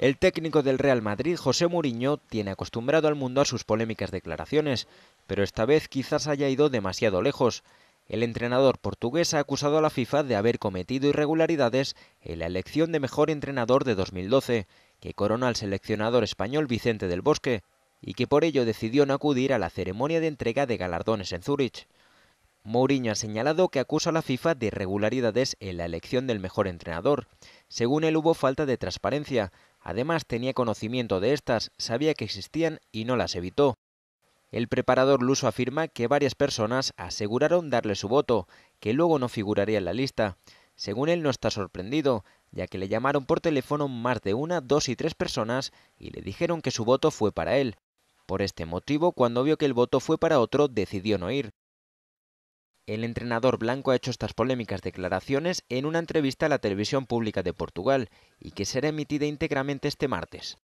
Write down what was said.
El técnico del Real Madrid, José Mourinho, tiene acostumbrado al mundo a sus polémicas declaraciones, pero esta vez quizás haya ido demasiado lejos. El entrenador portugués ha acusado a la FIFA de haber cometido irregularidades en la elección de mejor entrenador de 2012, que corona al seleccionador español Vicente del Bosque, y que por ello decidió no acudir a la ceremonia de entrega de galardones en Zúrich. Mourinho ha señalado que acusa a la FIFA de irregularidades en la elección del mejor entrenador. Según él hubo falta de transparencia, Además tenía conocimiento de estas, sabía que existían y no las evitó. El preparador luso afirma que varias personas aseguraron darle su voto, que luego no figuraría en la lista. Según él no está sorprendido, ya que le llamaron por teléfono más de una, dos y tres personas y le dijeron que su voto fue para él. Por este motivo, cuando vio que el voto fue para otro, decidió no ir. El entrenador blanco ha hecho estas polémicas declaraciones en una entrevista a la televisión pública de Portugal y que será emitida íntegramente este martes.